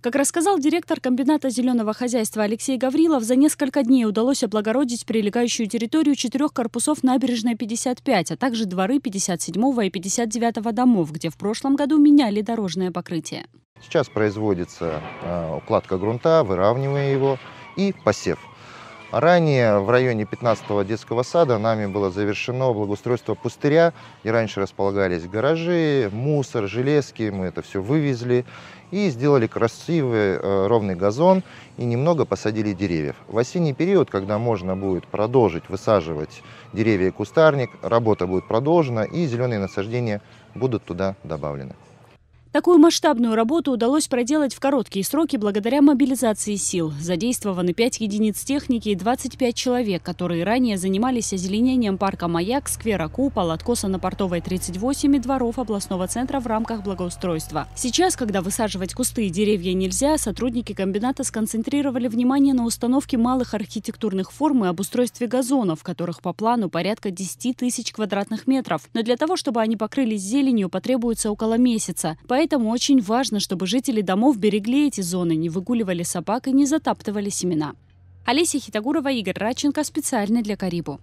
Как рассказал директор комбината зеленого хозяйства Алексей Гаврилов, за несколько дней удалось облагородить прилегающую территорию четырех корпусов набережной 55, а также дворы 57 и 59 домов, где в прошлом году меняли дорожное покрытие. Сейчас производится э, укладка грунта, выравнивая его и посев. Ранее в районе 15-го детского сада нами было завершено благоустройство пустыря, и раньше располагались гаражи, мусор, железки, мы это все вывезли и сделали красивый э, ровный газон и немного посадили деревьев. В осенний период, когда можно будет продолжить высаживать деревья и кустарник, работа будет продолжена и зеленые насаждения будут туда добавлены. Такую масштабную работу удалось проделать в короткие сроки благодаря мобилизации сил. Задействованы 5 единиц техники и 25 человек, которые ранее занимались озеленением парка «Маяк», сквера «Купол», откоса на Портовой 38 и дворов областного центра в рамках благоустройства. Сейчас, когда высаживать кусты и деревья нельзя, сотрудники комбината сконцентрировали внимание на установке малых архитектурных форм и обустройстве газонов, которых по плану порядка 10 тысяч квадратных метров. Но для того, чтобы они покрылись зеленью, потребуется около месяца. Поэтому Поэтому очень важно, чтобы жители домов берегли эти зоны, не выгуливали собак и не затаптывали семена. Олеся Хитагурова, Игорь Радченко специально для Карибу.